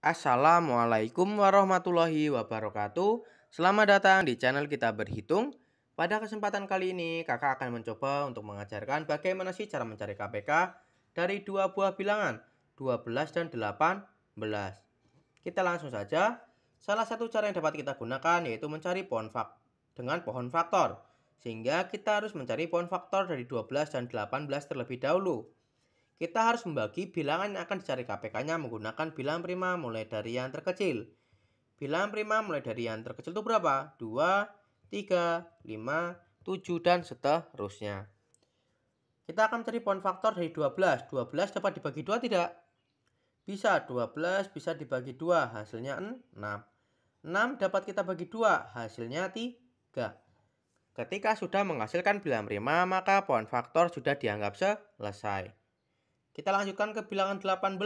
Assalamualaikum warahmatullahi wabarakatuh Selamat datang di channel kita berhitung Pada kesempatan kali ini kakak akan mencoba untuk mengajarkan bagaimana sih cara mencari KPK Dari dua buah bilangan 12 dan 18 Kita langsung saja Salah satu cara yang dapat kita gunakan yaitu mencari pohon fak dengan pohon faktor Sehingga kita harus mencari pohon faktor dari 12 dan 18 terlebih dahulu kita harus membagi bilangan yang akan dicari KPK-nya menggunakan bilangan prima mulai dari yang terkecil. Bilangan prima mulai dari yang terkecil itu berapa? 2, 3, 5, 7, dan seterusnya. Kita akan mencari poin faktor dari 12. 12 dapat dibagi 2 tidak? Bisa 12 bisa dibagi 2 hasilnya 6. 6 dapat kita bagi 2 hasilnya 3. Ketika sudah menghasilkan bilangan prima maka poin faktor sudah dianggap selesai. Kita lanjutkan ke bilangan 18.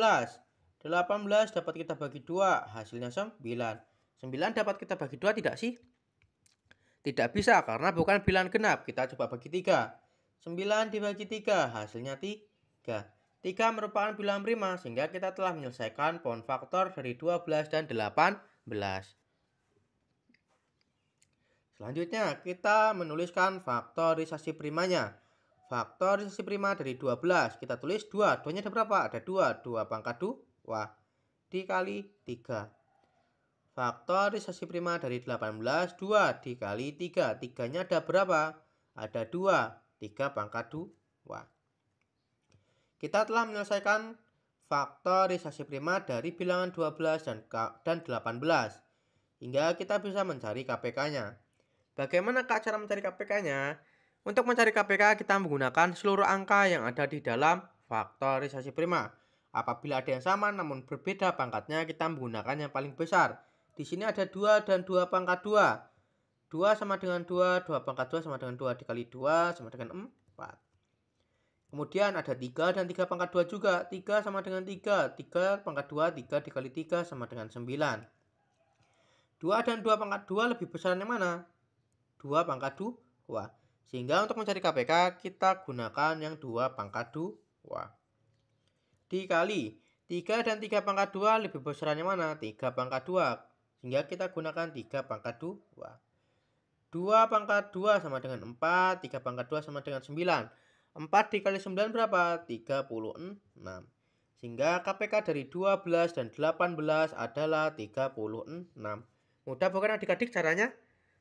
18 dapat kita bagi 2, hasilnya 9. 9 dapat kita bagi 2 tidak sih? Tidak bisa karena bukan bilangan genap. Kita coba bagi 3. 9 dibagi 3, hasilnya 3. 3 merupakan bilangan prima sehingga kita telah menyelesaikan pohon faktor dari 12 dan 18. Selanjutnya, kita menuliskan faktorisasi primanya. Faktor sisi prima dari 12. Kita tulis 2. 2-nya ada berapa? Ada 2. 2 pangkat 2 dikali 3. Faktor sisi prima dari 18. 2 dikali 3. 3-nya ada berapa? Ada 2. 3 pangkat 2. Kita telah menyelesaikan faktorisasi prima dari bilangan 12 dan, dan 18. Hingga kita bisa mencari KPK-nya. Bagaimana cara mencari KPK-nya? Untuk mencari KPK, kita menggunakan seluruh angka yang ada di dalam faktorisasi prima. Apabila ada yang sama namun berbeda pangkatnya, kita menggunakan yang paling besar. Di sini ada 2 dan 2 pangkat 2. 2 sama dengan 2, 2 pangkat 2 sama dengan 2 dikali 2 sama dengan 4. Kemudian ada 3 dan 3 pangkat 2 juga. 3 sama dengan 3, 3 pangkat 2, 3 dikali 3 sama dengan 9. 2 dan 2 pangkat 2 lebih besar yang mana? 2 pangkat 2. Sehingga untuk mencari KPK kita gunakan yang 2 pangkat 2. Dikali 3 dan 3 pangkat 2 lebih besarannya mana? 3 pangkat 2. Sehingga kita gunakan 3 pangkat 2. 2 pangkat 2 sama dengan 4, 3 pangkat 2 sama dengan 9. 4 dikali 9 berapa? 36. Sehingga KPK dari 12 dan 18 adalah 36. Mudah bukan adik-adik caranya?